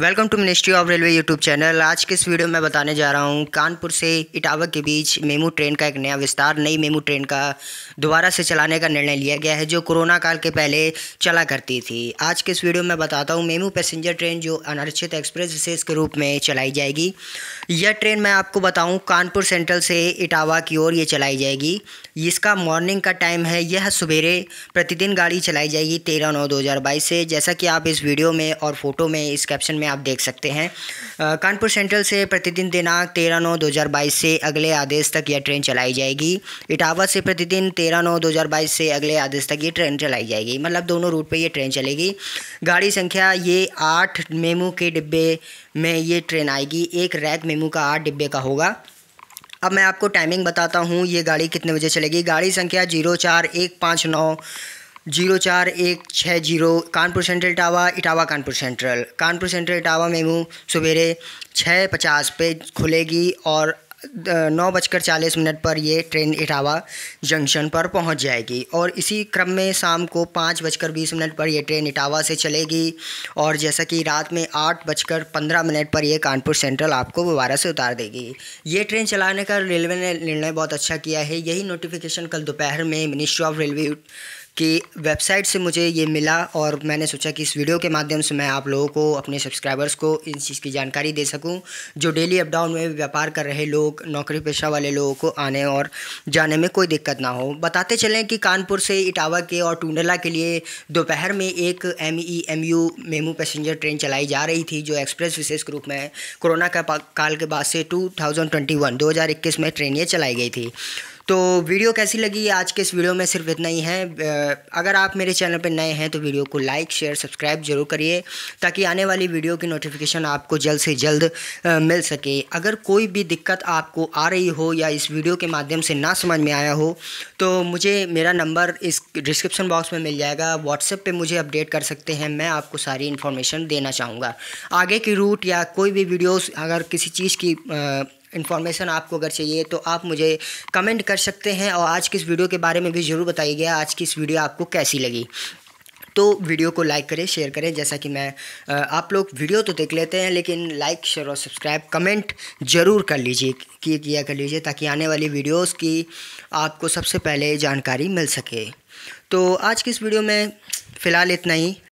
welcome to ministry of railway YouTube channel आज के इस वीडियो में बताने जा रहा हूँ कानपुर से इटावा के बीच मेमू ट्रेन का एक नया विस्तार नई मेमू ट्रेन का दोबारा से चलाने का निर्णय लिया गया है जो कोरोना काल के पहले चला करती थी आज के इस वीडियो में बताता हूँ मेमू पैसेंजर ट्रेन जो अनारक्षित एक्सप्रेस विशेष के रूप में चलाई जाएगी यह ट्रेन मैं आपको बताऊँ कानपुर सेंट्रल से इटावा की ओर ये चलाई जाएगी इसका मॉर्निंग का टाइम है यह सवेरे प्रतिदिन गाड़ी चलाई जाएगी तेरह नौ दो से जैसा कि आप इस वीडियो में और फोटो में इस कैप्शन में आप देख सकते हैं कानपुर सेंट्रल से प्रतिदिन दिनांक तेरह नौ दो हज़ार बाईस से अगले आदेश तक यह ट्रेन चलाई जाएगी इटावा से प्रतिदिन तेरह नौ दो हज़ार बाईस से अगले आदेश तक ये ट्रेन चलाई जाएगी मतलब दोनों रूट पर यह ट्रेन चलेगी गाड़ी संख्या ये आठ मेमू के डिब्बे में ये ट्रेन आएगी एक रैक मेमू का आठ डिब्बे का होगा अब मैं आपको टाइमिंग बताता हूँ ये गाड़ी कितने बजे चलेगी गाड़ी संख्या जीरो चार एक पाँच नौ जीरो चार एक छः zero Kanpur central Etawah Etawah Kanpur central Kanpur central Etawah हूँ सवेरे छः पचास पे खुलेगी और नौ बजकर चालीस मिनट पर ये ट्रेन इटावा जंक्शन पर पहुंच जाएगी और इसी क्रम में शाम को पाँच बजकर बीस मिनट पर यह ट्रेन इटावा से चलेगी और जैसा कि रात में आठ बजकर पंद्रह मिनट पर यह कानपुर सेंट्रल आपको दोबारा से उतार देगी ये ट्रेन चलाने का रेलवे ने निर्णय बहुत अच्छा किया है यही नोटिफिकेशन कल दोपहर में मिनिस्ट्री ऑफ रेलवे कि वेबसाइट से मुझे ये मिला और मैंने सोचा कि इस वीडियो के माध्यम से मैं आप लोगों को अपने सब्सक्राइबर्स को इन चीज़ की जानकारी दे सकूं जो डेली अपडाउन में व्यापार कर रहे लोग नौकरी पेशा वाले लोगों को आने और जाने में कोई दिक्कत ना हो बताते चलें कि कानपुर से इटावा के और टूंडला के लिए दोपहर में एक M E M U MEMU passenger train चलाई जा रही थी जो एक्सप्रेस विशेष ग्रुप में कोरोना का काल के बाद से टू थाउजेंड ट्वेंटी वन दो हज़ार इक्कीस में ट्रेन ये चलाई गई थी तो वीडियो कैसी लगी आज के इस वीडियो में सिर्फ इतना ही है अगर आप मेरे चैनल पर नए हैं तो वीडियो को लाइक शेयर सब्सक्राइब जरूर करिए ताकि आने वाली वीडियो की नोटिफिकेशन आपको जल्द से जल्द मिल सके अगर कोई भी दिक्कत आपको आ रही हो या इस वीडियो के माध्यम से ना समझ में आया हो तो मुझे मेरा नंबर इस डिस्क्रिप्शन बॉक्स में मिल जाएगा व्हाट्सएप पर मुझे अपडेट कर सकते हैं मैं आपको सारी इन्फॉर्मेशन देना चाहूँगा आगे की रूट या कोई भी वीडियोज़ अगर किसी चीज़ की इन्फॉर्मेशन आपको अगर चाहिए तो आप मुझे कमेंट कर सकते हैं और आज की इस वीडियो के बारे में भी ज़रूर बताइएगा आज की इस वीडियो आपको कैसी लगी तो वीडियो को लाइक करें शेयर करें जैसा कि मैं आप लोग वीडियो तो देख लेते हैं लेकिन लाइक शेयर और सब्सक्राइब कमेंट ज़रूर कर लीजिए कि किया कर लीजिए ताकि आने वाली वीडियोस की आपको सबसे पहले जानकारी मिल सके तो आज की इस वीडियो में फ़िलहाल इतना ही